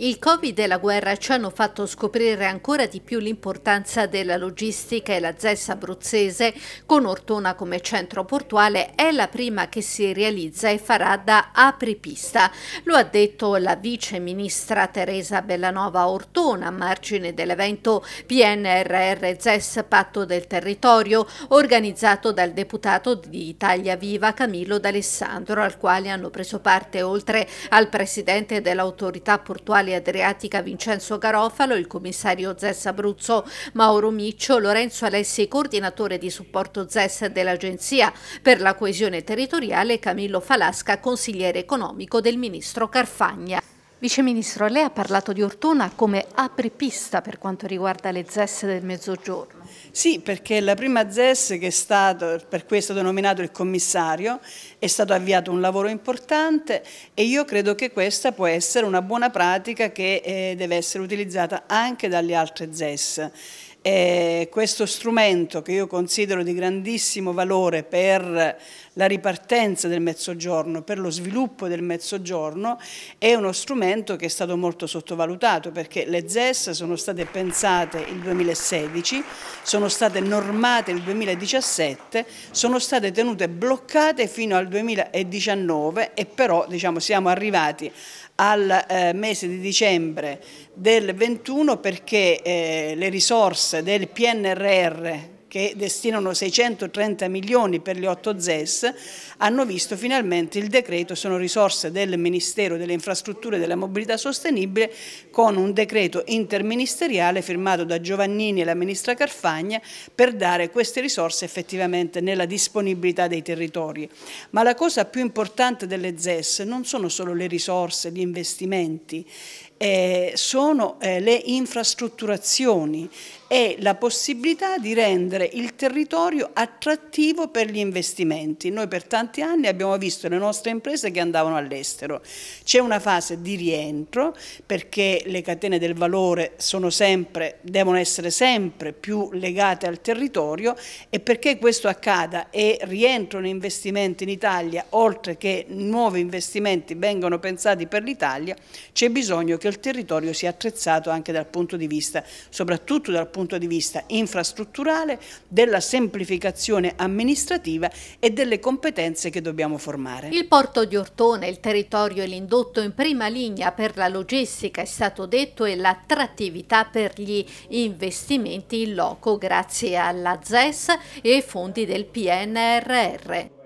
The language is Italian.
Il Covid e la guerra ci hanno fatto scoprire ancora di più l'importanza della logistica e la ZES abruzzese, con Ortona come centro portuale, è la prima che si realizza e farà da apripista. Lo ha detto la vice ministra Teresa Bellanova Ortona a margine dell'evento PNRR ZES Patto del Territorio, organizzato dal deputato di Italia Viva Camillo D'Alessandro, al quale hanno preso parte oltre al presidente dell'autorità portuale quali Adriatica Vincenzo Garofalo, il commissario ZES Abruzzo Mauro Miccio, Lorenzo Alessi, coordinatore di supporto ZES dell'Agenzia per la coesione territoriale, Camillo Falasca, consigliere economico del ministro Carfagna. Vice Ministro, lei ha parlato di Ortona come apripista per quanto riguarda le ZES del Mezzogiorno. Sì, perché la prima ZES che è stato, per questo denominato il commissario, è stato avviato un lavoro importante e io credo che questa può essere una buona pratica che eh, deve essere utilizzata anche dalle altre ZES. Eh, questo strumento che io considero di grandissimo valore per la ripartenza del mezzogiorno, per lo sviluppo del mezzogiorno, è uno strumento che è stato molto sottovalutato perché le ZES sono state pensate il 2016, sono state normate il 2017, sono state tenute bloccate fino al 2019 e però diciamo, siamo arrivati al eh, mese di dicembre del 21 perché eh, le risorse FOS del PNRR che destinano 630 milioni per le 8 ZES, hanno visto finalmente il decreto, sono risorse del Ministero delle Infrastrutture e della Mobilità Sostenibile, con un decreto interministeriale firmato da Giovannini e la Ministra Carfagna per dare queste risorse effettivamente nella disponibilità dei territori. Ma la cosa più importante delle ZES non sono solo le risorse, gli investimenti, eh, sono eh, le infrastrutturazioni e la possibilità di rendere il territorio attrattivo per gli investimenti. Noi per tanti anni abbiamo visto le nostre imprese che andavano all'estero. C'è una fase di rientro perché le catene del valore sempre, devono essere sempre più legate al territorio e perché questo accada e rientrano investimenti in Italia, oltre che nuovi investimenti vengano pensati per l'Italia, c'è bisogno che che il territorio sia attrezzato anche dal punto di vista, soprattutto dal punto di vista infrastrutturale, della semplificazione amministrativa e delle competenze che dobbiamo formare. Il porto di Ortone, il territorio e l'indotto in prima linea per la logistica, è stato detto, e l'attrattività per gli investimenti in loco grazie alla ZES e fondi del PNRR.